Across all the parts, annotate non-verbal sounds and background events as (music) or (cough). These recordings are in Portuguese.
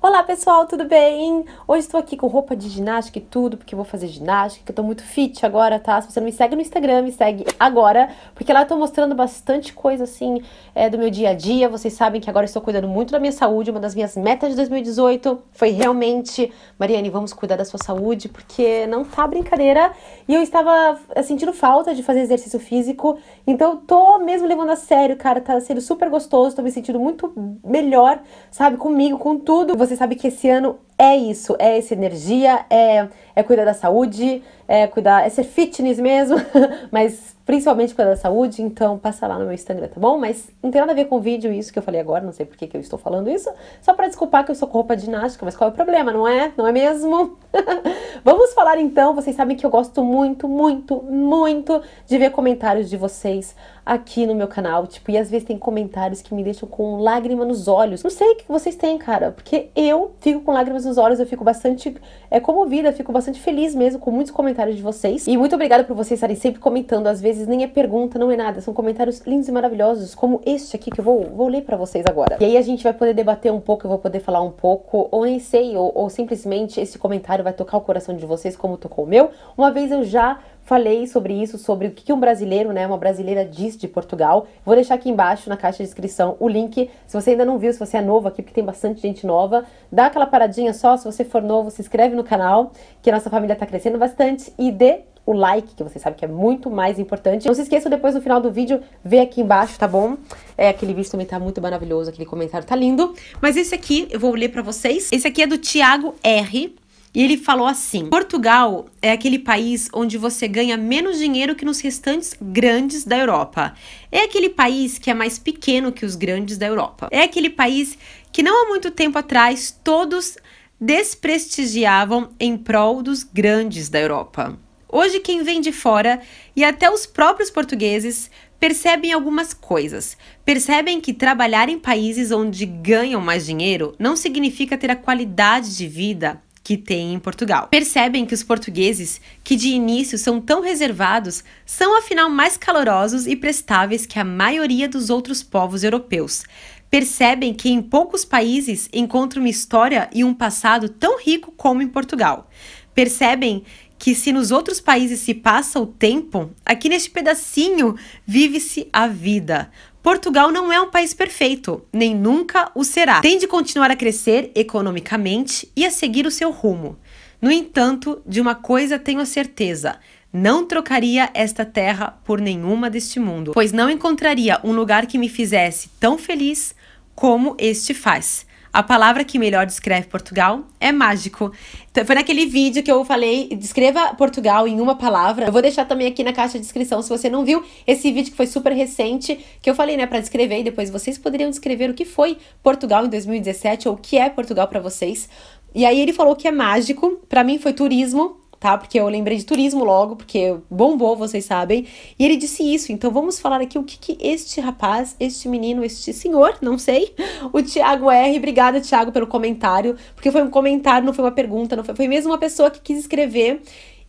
Olá pessoal, tudo bem? Hoje estou aqui com roupa de ginástica e tudo, porque vou fazer ginástica, que eu tô muito fit agora, tá? Se você não me segue no Instagram, me segue agora, porque lá eu tô mostrando bastante coisa, assim, é, do meu dia a dia. Vocês sabem que agora estou cuidando muito da minha saúde, uma das minhas metas de 2018 foi realmente, Mariane, vamos cuidar da sua saúde, porque não tá brincadeira. E eu estava é, sentindo falta de fazer exercício físico, então eu tô mesmo levando a sério, cara, tá sendo super gostoso, tô me sentindo muito melhor, sabe, comigo, com tudo. Você você sabe que esse ano é isso, é essa energia, é, é cuidar da saúde, é cuidar, é ser fitness mesmo, (laughs) mas principalmente cuidar da saúde, então passa lá no meu Instagram, tá bom? Mas não tem nada a ver com o vídeo isso que eu falei agora, não sei por que, que eu estou falando isso, só para desculpar que eu sou com roupa ginástica, mas qual é o problema, não é? Não é mesmo? (laughs) Vamos falar então, vocês sabem que eu gosto muito, muito, muito de ver comentários de vocês aqui no meu canal, tipo, e às vezes tem comentários que me deixam com lágrima nos olhos. Não sei o que vocês têm, cara, porque eu fico com lágrimas nos os olhos, eu fico bastante é, comovida, fico bastante feliz mesmo com muitos comentários de vocês. E muito obrigada por vocês estarem sempre comentando, às vezes nem é pergunta, não é nada, são comentários lindos e maravilhosos, como este aqui que eu vou, vou ler para vocês agora. E aí a gente vai poder debater um pouco, eu vou poder falar um pouco, ou nem sei, ou, ou simplesmente esse comentário vai tocar o coração de vocês como tocou o meu. Uma vez eu já falei sobre isso, sobre o que um brasileiro, né, uma brasileira diz de Portugal. Vou deixar aqui embaixo na caixa de descrição o link. Se você ainda não viu, se você é novo aqui, porque tem bastante gente nova, dá aquela paradinha só. Se você for novo, se inscreve no canal, que a nossa família está crescendo bastante e dê o like, que você sabe que é muito mais importante. Não se esqueça depois no final do vídeo, ver aqui embaixo, tá bom? É, aquele vídeo também tá muito maravilhoso, aquele comentário tá lindo. Mas esse aqui, eu vou ler para vocês. Esse aqui é do Thiago R., e ele falou assim: Portugal é aquele país onde você ganha menos dinheiro que nos restantes grandes da Europa. É aquele país que é mais pequeno que os grandes da Europa. É aquele país que não há muito tempo atrás todos desprestigiavam em prol dos grandes da Europa. Hoje, quem vem de fora e até os próprios portugueses percebem algumas coisas. Percebem que trabalhar em países onde ganham mais dinheiro não significa ter a qualidade de vida que tem em Portugal. Percebem que os portugueses, que de início são tão reservados, são afinal mais calorosos e prestáveis que a maioria dos outros povos europeus. Percebem que em poucos países encontra uma história e um passado tão rico como em Portugal. Percebem que se nos outros países se passa o tempo, aqui neste pedacinho vive-se a vida. Portugal não é um país perfeito, nem nunca o será. Tem de continuar a crescer economicamente e a seguir o seu rumo. No entanto, de uma coisa tenho a certeza: não trocaria esta terra por nenhuma deste mundo, pois não encontraria um lugar que me fizesse tão feliz como este faz. A palavra que melhor descreve Portugal é mágico. Então, foi naquele vídeo que eu falei, descreva Portugal em uma palavra. Eu vou deixar também aqui na caixa de descrição, se você não viu esse vídeo que foi super recente, que eu falei, né, para descrever e depois vocês poderiam descrever o que foi Portugal em 2017 ou o que é Portugal para vocês. E aí ele falou que é mágico, para mim foi turismo, tá? Porque eu lembrei de turismo logo, porque bombou, vocês sabem. E ele disse isso, então vamos falar aqui o que, que este rapaz, este menino, este senhor, não sei, (laughs) o Tiago R. Obrigada, Tiago, pelo comentário, porque foi um comentário, não foi uma pergunta, não foi, foi mesmo uma pessoa que quis escrever.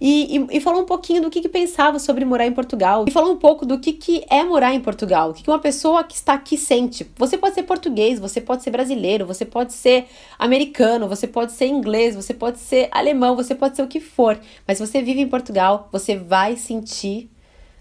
E, e, e, falou um pouquinho do que, que pensava sobre morar em Portugal. E falou um pouco do que, que é morar em Portugal, o que, que uma pessoa que está aqui sente. Você pode ser português, você pode ser brasileiro, você pode ser americano, você pode ser inglês, você pode ser alemão, você pode ser o que for. Mas se você vive em Portugal, você vai sentir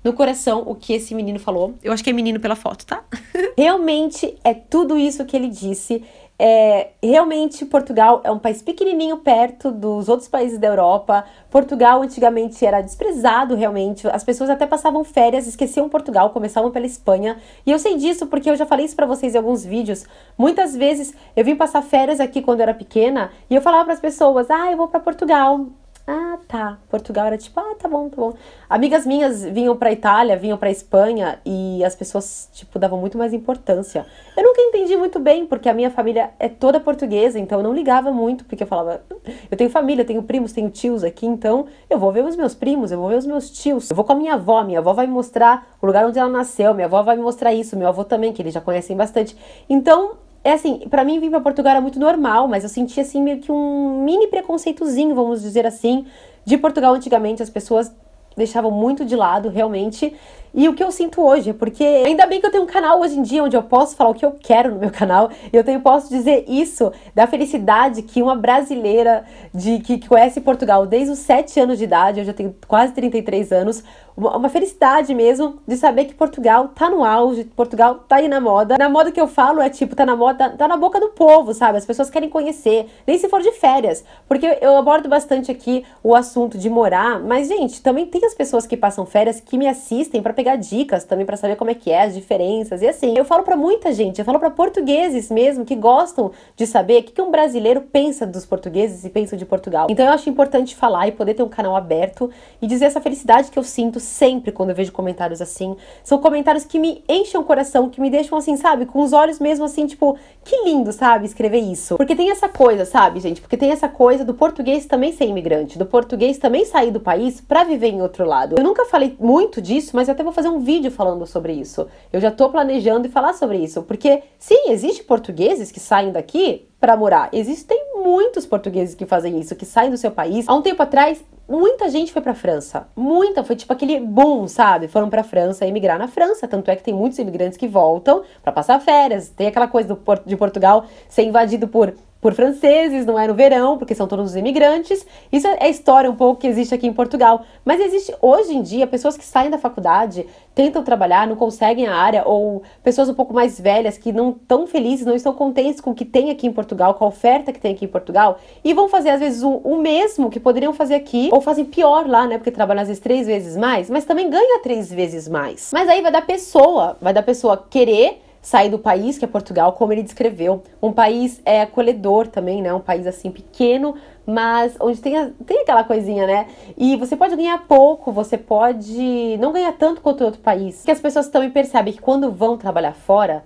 no coração o que esse menino falou. Eu acho que é menino pela foto, tá? (laughs) Realmente é tudo isso que ele disse. É, realmente, Portugal é um país pequenininho perto dos outros países da Europa. Portugal antigamente era desprezado, realmente. As pessoas até passavam férias, esqueciam Portugal, começavam pela Espanha. E eu sei disso porque eu já falei isso para vocês em alguns vídeos. Muitas vezes eu vim passar férias aqui quando eu era pequena e eu falava para as pessoas: ah, eu vou para Portugal. Ah, tá. Portugal era tipo, ah, tá bom, tá bom. Amigas minhas vinham pra Itália, vinham pra Espanha e as pessoas, tipo, davam muito mais importância. Eu nunca entendi muito bem, porque a minha família é toda portuguesa, então eu não ligava muito, porque eu falava, eu tenho família, tenho primos, tenho tios aqui, então eu vou ver os meus primos, eu vou ver os meus tios. Eu vou com a minha avó, minha avó vai me mostrar o lugar onde ela nasceu, minha avó vai me mostrar isso, meu avô também, que eles já conhecem bastante. Então, é assim, para mim vir para Portugal era muito normal, mas eu sentia assim meio que um mini preconceitozinho, vamos dizer assim, de Portugal antigamente as pessoas deixavam muito de lado realmente e o que eu sinto hoje é porque ainda bem que eu tenho um canal hoje em dia onde eu posso falar o que eu quero no meu canal e eu tenho, posso dizer isso da felicidade que uma brasileira de que, que conhece Portugal desde os 7 anos de idade, eu já tenho quase 33 anos, uma, uma felicidade mesmo de saber que Portugal tá no auge, Portugal tá aí na moda. Na moda que eu falo é tipo, tá na moda, tá na boca do povo, sabe? As pessoas querem conhecer, nem se for de férias, porque eu abordo bastante aqui o assunto de morar, mas gente, também tem as pessoas que passam férias que me assistem para pegar pegar dicas também para saber como é que é, as diferenças. E assim, eu falo para muita gente, eu falo para portugueses mesmo que gostam de saber o que, que um brasileiro pensa dos portugueses e pensa de Portugal. Então eu acho importante falar e poder ter um canal aberto e dizer essa felicidade que eu sinto sempre quando eu vejo comentários assim. São comentários que me enchem o coração, que me deixam assim, sabe, com os olhos mesmo assim, tipo, que lindo, sabe, escrever isso. Porque tem essa coisa, sabe, gente? Porque tem essa coisa do português também ser imigrante, do português também sair do país para viver em outro lado. Eu nunca falei muito disso, mas eu até vou fazer um vídeo falando sobre isso. Eu já estou planejando e falar sobre isso, porque sim, existem portugueses que saem daqui para morar. Existem muitos portugueses que fazem isso, que saem do seu país. Há um tempo atrás, muita gente foi para França. Muita, foi tipo aquele boom, sabe? Foram para França, emigrar na França, tanto é que tem muitos imigrantes que voltam para passar férias. Tem aquela coisa do, de Portugal ser invadido por por franceses, não é no verão, porque são todos os imigrantes. Isso é história um pouco que existe aqui em Portugal. Mas existe hoje em dia pessoas que saem da faculdade, tentam trabalhar, não conseguem a área, ou pessoas um pouco mais velhas que não estão felizes, não estão contentes com o que tem aqui em Portugal, com a oferta que tem aqui em Portugal, e vão fazer às vezes o, o mesmo que poderiam fazer aqui, ou fazem pior lá, né? Porque trabalham às vezes três vezes mais, mas também ganha três vezes mais. Mas aí vai da pessoa, vai da pessoa querer sair do país, que é Portugal, como ele descreveu. Um país é acolhedor também, né? Um país assim pequeno, mas onde tem, a, tem aquela coisinha, né? E você pode ganhar pouco, você pode não ganhar tanto quanto outro país. Que as pessoas também percebem que quando vão trabalhar fora,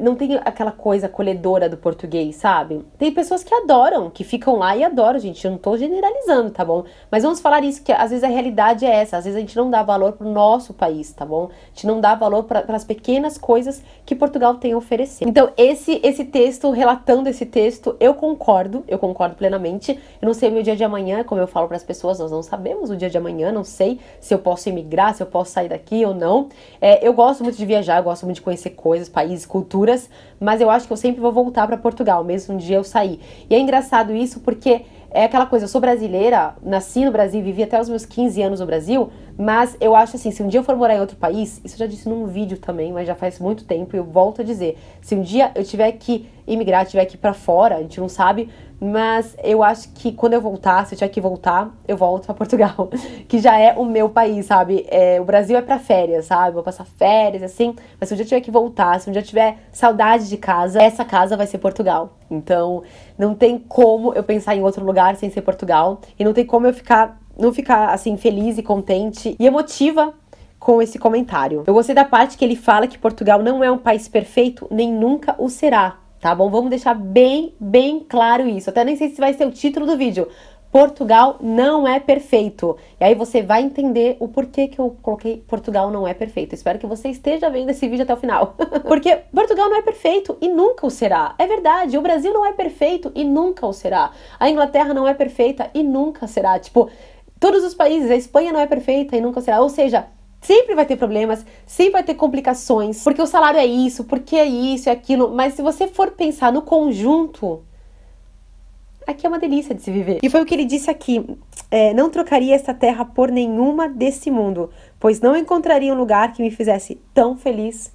não tem aquela coisa acolhedora do português, sabe? Tem pessoas que adoram, que ficam lá e adoram, gente. Eu não tô generalizando, tá bom? Mas vamos falar isso, que às vezes a realidade é essa. Às vezes a gente não dá valor pro nosso país, tá bom? A gente não dá valor para as pequenas coisas que Portugal tem a oferecer. Então, esse, esse texto, relatando esse texto, eu concordo, eu concordo plenamente. Eu não sei o meu dia de amanhã, como eu falo para as pessoas, nós não sabemos o dia de amanhã, não sei se eu posso emigrar, se eu posso sair daqui ou não. É, eu gosto muito de viajar, eu gosto muito de conhecer coisas, países, culturas, mas eu acho que eu sempre vou voltar para Portugal, mesmo um dia eu sair. E é engraçado isso porque é aquela coisa, eu sou brasileira, nasci no Brasil, vivi até os meus 15 anos no Brasil, mas eu acho assim, se um dia eu for morar em outro país, isso eu já disse num vídeo também, mas já faz muito tempo e eu volto a dizer, se um dia eu tiver que imigrar, tiver que ir para fora, a gente não sabe, mas eu acho que quando eu voltar, se eu tiver que voltar, eu volto para Portugal, (laughs) que já é o meu país, sabe? É, o Brasil é para férias, sabe? vou passar férias, assim. Mas se um dia tiver que voltar, se um dia tiver saudade de casa, essa casa vai ser Portugal. Então não tem como eu pensar em outro lugar sem ser Portugal. E não tem como eu ficar, não ficar assim, feliz e contente e emotiva com esse comentário. Eu gostei da parte que ele fala que Portugal não é um país perfeito, nem nunca o será tá bom? Vamos deixar bem, bem claro isso. Até nem sei se vai ser o título do vídeo. Portugal não é perfeito. E aí você vai entender o porquê que eu coloquei Portugal não é perfeito. Espero que você esteja vendo esse vídeo até o final. (laughs) Porque Portugal não é perfeito e nunca o será. É verdade, o Brasil não é perfeito e nunca o será. A Inglaterra não é perfeita e nunca será. Tipo, todos os países, a Espanha não é perfeita e nunca será. Ou seja, Sempre vai ter problemas, sempre vai ter complicações, porque o salário é isso, porque é isso, é aquilo. Mas se você for pensar no conjunto, aqui é uma delícia de se viver. E foi o que ele disse aqui: é, não trocaria esta terra por nenhuma desse mundo, pois não encontraria um lugar que me fizesse tão feliz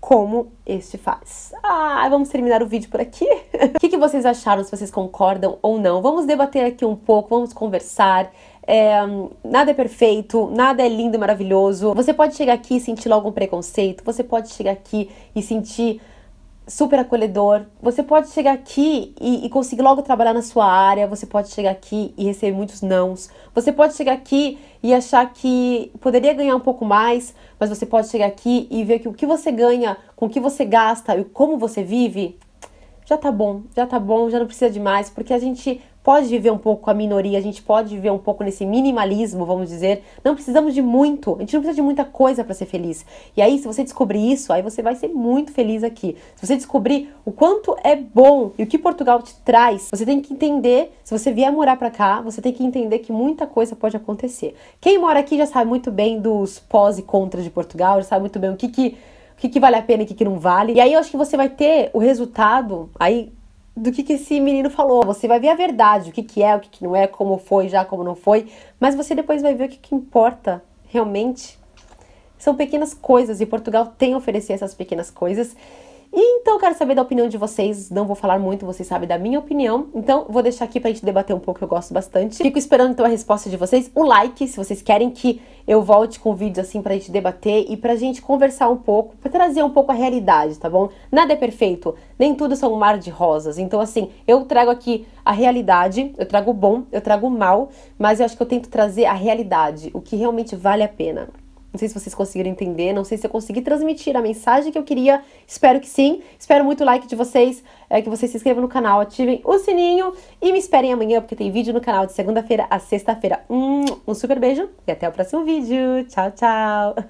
como este faz. Ah, vamos terminar o vídeo por aqui. (laughs) O que, que vocês acharam? Se vocês concordam ou não? Vamos debater aqui um pouco, vamos conversar é, nada é perfeito, nada é lindo e maravilhoso. Você pode chegar aqui e sentir logo um preconceito, você pode chegar aqui e sentir super acolhedor. Você pode chegar aqui e, e, conseguir logo trabalhar na sua área, você pode chegar aqui e receber muitos nãos. Você pode chegar aqui e achar que poderia ganhar um pouco mais, mas você pode chegar aqui e ver que o que você ganha, com o que você gasta e como você vive já tá bom, já tá bom, já não precisa de mais, porque a gente pode viver um pouco com a minoria, a gente pode viver um pouco nesse minimalismo, vamos dizer. Não precisamos de muito, a gente não precisa de muita coisa para ser feliz. E aí, se você descobrir isso, aí você vai ser muito feliz aqui. Se você descobrir o quanto é bom e o que Portugal te traz, você tem que entender. Se você vier morar para cá, você tem que entender que muita coisa pode acontecer. Quem mora aqui já sabe muito bem dos pós e contras de Portugal, já sabe muito bem o que que que, que vale a pena e o que, que não vale. E aí eu acho que você vai ter o resultado aí do que, que esse menino falou. Você vai ver a verdade, o que, que é, o que, que não é, como foi já, como não foi. Mas você depois vai ver o que, que importa realmente. São pequenas coisas e Portugal tem a oferecer essas pequenas coisas. Então eu quero saber da opinião de vocês, não vou falar muito, vocês sabem da minha opinião, então vou deixar aqui pra gente debater um pouco, eu gosto bastante. Fico esperando então a resposta de vocês, um like se vocês querem que eu volte com vídeos assim pra gente debater e pra gente conversar um pouco, pra trazer um pouco a realidade, tá bom? Nada é perfeito, nem tudo são um mar de rosas, então assim, eu trago aqui a realidade, eu trago o bom, eu trago o mal, mas eu acho que eu tento trazer a realidade, o que realmente vale a pena. Não sei se vocês conseguiram entender, não sei se eu consegui transmitir a mensagem que eu queria. Espero que sim. Espero muito like de vocês, é, que vocês se inscrevam no canal, ativem o sininho e me esperem amanhã, porque tem vídeo no canal de segunda-feira a sexta-feira. Um, um super beijo e até o próximo vídeo. Tchau, tchau! (laughs)